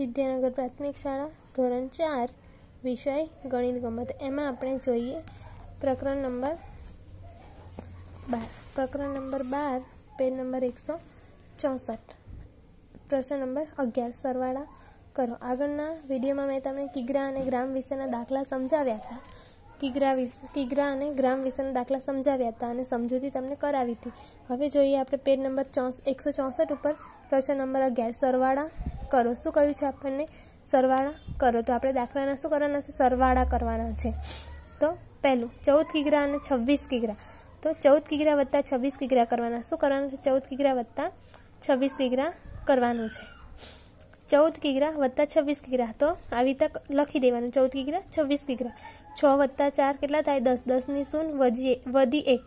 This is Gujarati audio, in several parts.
વિદ્યાનગર પ્રાથમિક શાળા ધોરણ ચાર વિષય ગણિત ગમત એમાં આપણે જોઈએ પ્રકરણ નંબર બાર પ્રકરણ નંબર બાર પેજ નંબર એકસો ચોસઠ પ્રશ્ન નંબર અગિયાર સરવાળા કરો આગળના વિડીયોમાં મેં તમને કિગ્રા અને ગ્રામ વિશેના દાખલા સમજાવ્યા હતા કિગ્રા કિગ્રા અને ગ્રામ વિશેના દાખલા સમજાવ્યા હતા અને સમજૂતી તમને કરાવી હતી હવે જોઈએ આપણે પેજ નંબર ચોસ એકસો ચોસઠ ઉપર પ્રશ્ન નંબર અગિયાર સરવાળા કરો શું કહ્યું છે આપણને સરવાળા કરો તો આપણે દાખલાના શું કરવાના છે સરવાળા કરવાના છે તો પહેલું ચૌદ કિગ્રા અને છવ્વીસ કિગ્રા તો ચૌદ કિગ્રા વત્તા છવ્વીસ કિગ્રા કરવાના શું કરવાનું છે ચૌદ કિગ્રા વત્તા છવ્વીસ કિગ્રા કરવાનું છે ચૌદ કિગ્રા વત્તા છવ્વીસ કિગ્રા તો આવી રીતે લખી દેવાનું ચૌદ કિગ્રા છવ્વીસ કિગ્રા છ વત્તા ચાર કેટલા થાય દસ દસની શૂન વધી વધી એક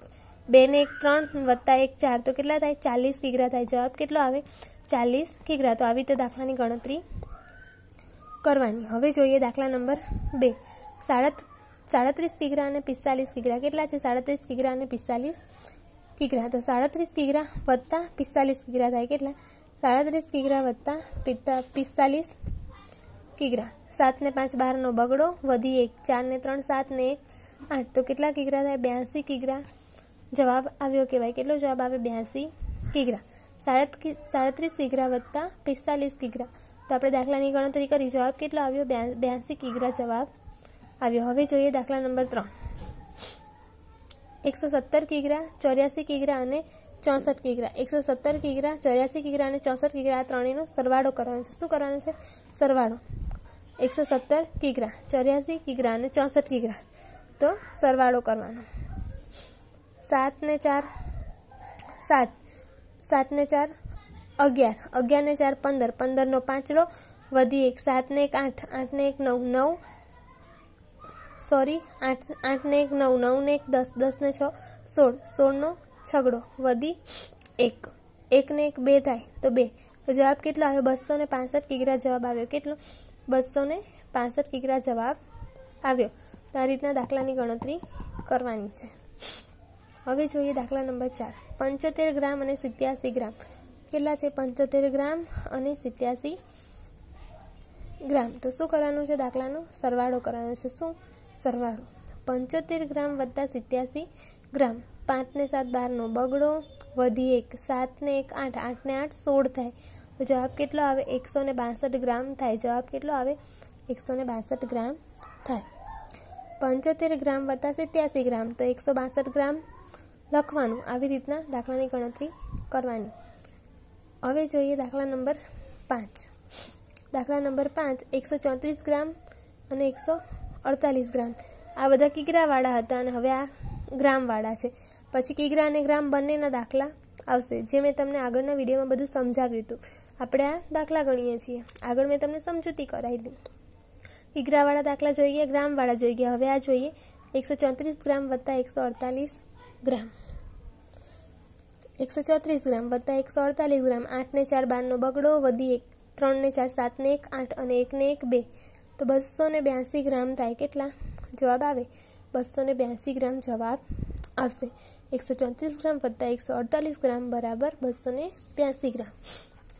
બે ને એક ત્રણ વત્તા એક ચાર તો કેટલા થાય ચાલીસ કિગ્રા થાય જવાબ કેટલો આવે ચાલીસ કે ગ્રા તો આવી રીતે દાખલાની ગણતરી કરવાની હવે જોઈએ દાખલા નંબર બે સાડત સાડત્રીસ કિગ્રા અને પિસ્તાલીસ કિગ્રા કેટલા છે સાડત્રીસ કિગ્રા અને પિસ્તાલીસ કિગ્રા તો સાડત્રીસ કિગ્રા વત્તા પિસ્તાલીસ કિગ્રા થાય કેટલા સાડત્રીસ કિગ્રા વત્તા પિસ્તાલીસ કિગ્રા સાત ને પાંચ બારનો બગડો વધી એક ચાર ને ત્રણ સાત ને એક આઠ તો કેટલા કિગ્રા થાય બ્યાસી કિગ્રા જવાબ આવ્યો કહેવાય કેટલો જવાબ આવે બ્યાસી કિગ્રા સાડત્રીસ કિગ્રા વત્તા પિસ્તાલીસ કિગ્રા તો આપણે દાખલાની ગણતરી કરી જવાબ કેટલો આવ્યો બ્યાસી કિગ્રા જવાબ આવ્યો હવે જોઈએ દાખલા નંબર ત્રણ એકસો સત્તર કિગ્રા ચોર્યાસી કિગ્રા અને ચોસઠ કિગ્રા એકસો સત્તર કિગ્રા ચોર્યાસી કિગ્રા અને ચોસઠ કિગ્રા આ ત્રણેયનો સરવાળો કરવાનો છે શું કરવાનો છે સરવાળો એકસો સત્તર કિગ્રા ચોર્યાસી કિગ્રા અને ચોસઠ કિગ્રા તો સરવાળો કરવાનો સાત ને ચાર સાત સાતને ચાર અગિયાર અગિયારને ચાર પંદર પંદરનો પાંચડો વધી એક સાતને એક આઠ આઠને એક નવ નવ સોરી આઠ આઠને એક નવ નવને એક દસ દસને છ સોળ સોળનો છગડો વધી એક એકને એક બે થાય તો બે તો જવાબ કેટલો આવ્યો બસો ને પાંસઠ કિગ્રા જવાબ આવ્યો કેટલો બસો ને પાંસઠ કિગ્રા જવાબ આવ્યો તો આ રીતના દાખલાની ગણતરી કરવાની છે હવે જોઈએ દાખલા નંબર ચાર પંચોતેર ગ્રામ અને સિત્યાસી ગ્રામ કેટલા છે પંચોતેર ગ્રામ અને સિત્યાસી ગ્રામ તો શું કરવાનું છે દાખલાનો સરવાળો કરવાનો છે શું સરવાળો પંચોતેર ગ્રામ વત્તા સિત્યાસી ગ્રામ પાંચને સાત બારનો બગડો વધી એક સાતને એક આઠ આઠને આઠ સોળ થાય જવાબ કેટલો આવે એકસો ને બાસઠ ગ્રામ થાય જવાબ કેટલો આવે એકસો ને બાસઠ ગ્રામ થાય પંચોતેર ગ્રામ વત્તા સિત્યાસી ગ્રામ તો એકસો બાસઠ ગ્રામ લખવાનું આવી રીતના દાખલાની ગણતરી કરવાની હવે જોઈએ દાખલા નંબર પાંચ દાખલા નંબર પાંચ એકસો ચોત્રીસ ગ્રામ અને એકસો અડતાલીસ ગ્રામ આ બધા કિગ્રાવાળા હતા અને હવે આ ગ્રામવાળા છે પછી કિગ્રા અને ગ્રામ બંનેના દાખલા આવશે જે મેં તમને આગળના વિડીયોમાં બધું સમજાવ્યું હતું આપણે આ દાખલા ગણીએ છીએ આગળ મેં તમને સમજૂતી કરાવી દીધી કિગ્રાવાળા દાખલા જોઈએ ગ્રામવાળા જોઈએ હવે આ જોઈએ એકસો ચોત્રીસ ગ્રામ વત્તા એકસો અડતાલીસ ગ્રામ એકસો ચોત્રીસ ગ્રામ વત્તા એકસો અડતાલીસ ગ્રામ આઠને ચાર બારનો બગડો વધી એક ત્રણને ચાર સાતને એક આઠ અને એકને એક બે તો બસો ને બ્યાસી ગ્રામ થાય કેટલા જવાબ આવે બસો ને બ્યાસી ગ્રામ જવાબ આવશે એકસો ચોત્રીસ ગ્રામ વત્તા એકસો અડતાલીસ ગ્રામ બરાબર બસો ને બ્યાસી ગ્રામ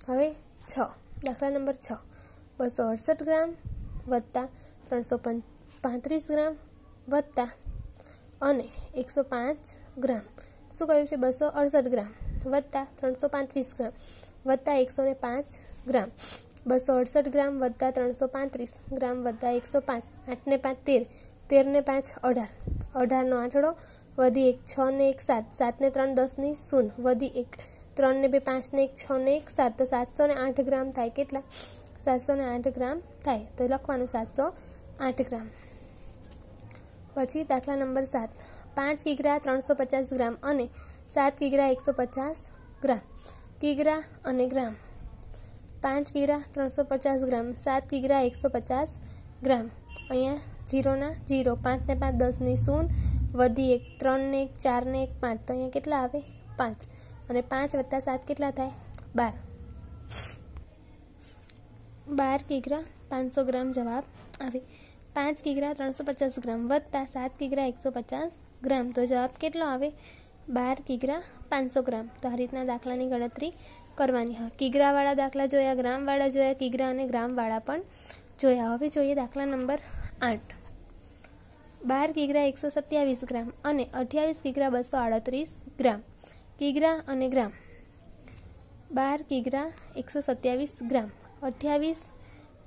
હવે છ દાખલા નંબર છ બસો અડસઠ ગ્રામ વત્તા ત્રણસો પાંત્રીસ ગ્રામ વત્તા અને એકસો પાંચ ગ્રામ શું કહ્યું છે બસો અડસઠ ગ્રામ વત્તા ત્રણસો પાંત્રીસ ગ્રામ વત્તા એકસો ને પાંચ ગ્રામ બસો અડસઠ ગ્રામ વત્તા ત્રણસો પાંત્રીસ ગ્રામ વત્તા એકસો પાંચ આઠને પાંચ તેર તેરને પાંચ અઢાર અઢારનો આઠડો વધી એક છ ને એક સાત સાતને ત્રણ દસની શૂન વધી એક ત્રણને બે પાંચને એક છ ને એક સાત તો સાતસો ને આઠ ગ્રામ થાય કેટલા સાતસો ને આઠ ગ્રામ થાય તો લખવાનું સાતસો આઠ ગ્રામ પછી દાખલા નંબર સાત पांच किगरा त्रो पचास ग्राम और सात किगरा एक सौ पचास ग्राम किगरा ग्राम पांच किगरा त्रो पचास ग्राम सात किगरा एक सौ पचास ग्राम अँ जीरो ना जीरो पांच ने पांच दस ने शून्य वी एक त्र ने एक चार ने एक पांच तो अँ के आए पांच और पांच वत्ता सात के बार बार किगरा पांच सौ ग्राम जवाब आए पांच किगरा त्रो पचास ग्राम वत्ता सात किगरा एक सौ पचास ગ્રામ તો જવાબ કેટલો આવે બાર કિગ્રા પાંચસો ગ્રામ તો આ રીતના દાખલાની ગણતરી કરવાની હા કિગ્રાવાળા દાખલા જોયા ગ્રામવાળા જોયા કિગ્રા અને ગ્રામવાળા પણ જોયા હવે જોઈએ દાખલા નંબર આઠ બાર કિગ્રા એકસો સત્યાવીસ ગ્રામ અને અઠ્યાવીસ કિગ્રા બસો આડત્રીસ ગ્રામ કિગ્રા અને ગ્રામ બાર કિગ્રા એકસો સત્યાવીસ ગ્રામ અઠ્યાવીસ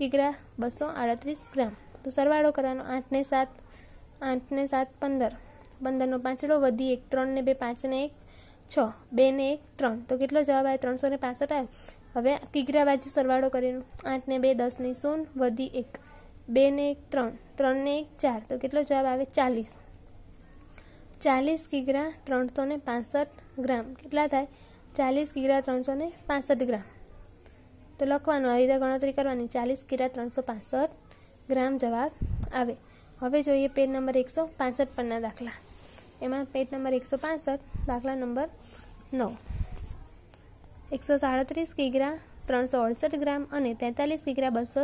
કિગ્રા બસો આડત્રીસ ગ્રામ તો સરવાળો કરવાનો આઠને સાત આઠને સાત પંદર પંદરનો પાંચડો વધી એક ત્રણને બે પાંચને એક છ બેને એક ત્રણ તો કેટલો જવાબ આવે ત્રણસો ને પાસઠ આવ્યો હવે કિગરા બાજુ સરવાળો કરીને આઠને બે દસની શૂન વધી એક બેને એક ત્રણ ત્રણને એક ચાર તો કેટલો જવાબ આવે ચાલીસ ચાલીસ કિગ્રા ત્રણસો ને પાંસઠ ગ્રામ કેટલા થાય ચાલીસ કિગ્રા ત્રણસો ને પાસઠ ગ્રામ તો લખવાનું આવી રીતે ગણતરી કરવાની ચાલીસ કિગ્રા ત્રણસો પાંસઠ ગ્રામ જવાબ આવે હવે જોઈએ પેજ નંબર એકસો પાંસઠ પરના દાખલા એમાં પેજ નંબર એકસો પાંસઠ દાખલા નંબર નવ એકસો સાડત્રીસ કિગ્રા ત્રણસો અડસઠ ગ્રામ અને તેતાલીસ કિગ્રા બસો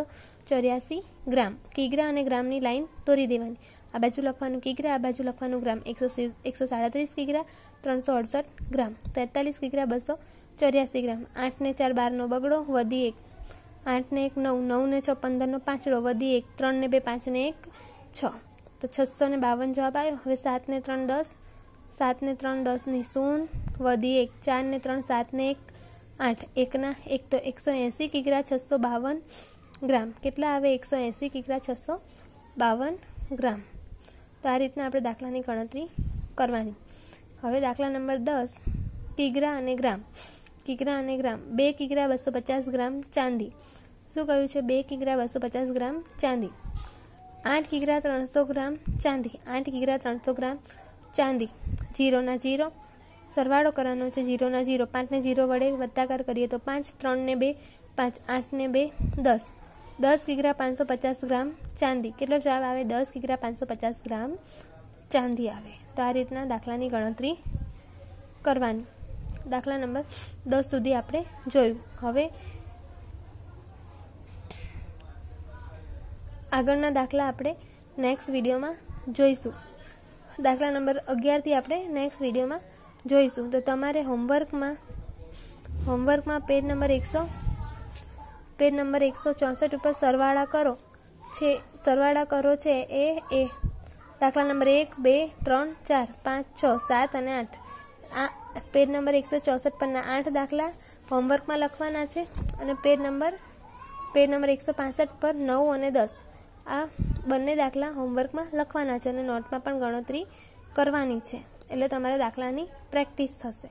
ચોર્યાસી ગ્રામ કિગ્રા અને ગ્રામની લાઈન દોરી દેવાની આ બાજુ લખવાનું કિગ્રા આ બાજુ લખવાનું ગ્રામ એકસો એકસો સાડત્રીસ કિગ્રા ત્રણસો અડસઠ ગ્રામ તેતાલીસ કિગ્રા બસો ચોર્યાસી ગ્રામ આઠને ચાર બારનો બગડો વધી એક આઠને એક નવ નવને છ પંદરનો પાંચડો વધી એક ત્રણને બે પાંચને એક છ તો છસો ને બાવન જવાબ આવ્યો હવે સાતને ત્રણ દસ સાતને ત્રણ દસ દસની શૂન્ય વધી એક ચારને ત્રણ સાતને એક આઠ એકના એક તો એકસો એંસી કિગ્રા છસો બાવન ગ્રામ કેટલા આવે એકસો એંસી કિગ્રા છસો બાવન ગ્રામ તો આ રીતના આપણે દાખલાની ગણતરી કરવાની હવે દાખલા નંબર દસ કિગ્રા અને ગ્રામ કિગ્રા અને ગ્રામ બે કિગ્રા બસો પચાસ ગ્રામ ચાંદી શું કહ્યું છે બે કિગ્રા બસો પચાસ ગ્રામ ચાંદી આઠ કિગ્રા ત્રણસો ગ્રામ ચાંદી આઠ કિગ્રા ત્રણસો ગ્રામ ચાંદી જીરોના જીરો સરવાળો કરવાનો છે જીરોના જીરો પાંચને જીરો વડે વત્તાકાર કરીએ તો પાંચ ત્રણને બે પાંચ આઠને બે દસ દસ કિગ્રા પાંચસો પચાસ ગ્રામ ચાંદી કેટલો જવાબ આવે દસ કિગ્રા પાંચસો પચાસ ગ્રામ ચાંદી આવે તો આ રીતના દાખલાની ગણતરી કરવાની દાખલા નંબર દસ સુધી આપણે જોયું હવે આગળના દાખલા આપણે નેક્સ્ટ વિડીયોમાં જોઈશું દાખલા નંબર અગિયારથી આપણે નેક્સ્ટ વિડીયોમાં જોઈશું તો તમારે હોમવર્કમાં હોમવર્કમાં પેજ નંબર એકસો પેજ નંબર એકસો ચોસઠ ઉપર સરવાળા કરો છે સરવાળા કરો છે એ એ દાખલા નંબર એક બે ત્રણ ચાર પાંચ છ સાત અને આઠ આ પેજ નંબર એકસો ચોસઠ પરના આઠ દાખલા હોમવર્કમાં લખવાના છે અને પેજ નંબર પેજ નંબર એકસો પર નવ અને દસ આ બંને દાખલા હોમવર્કમાં લખવાના છે અને નોટમાં પણ ગણતરી કરવાની છે એટલે તમારા દાખલાની પ્રેક્ટિસ થશે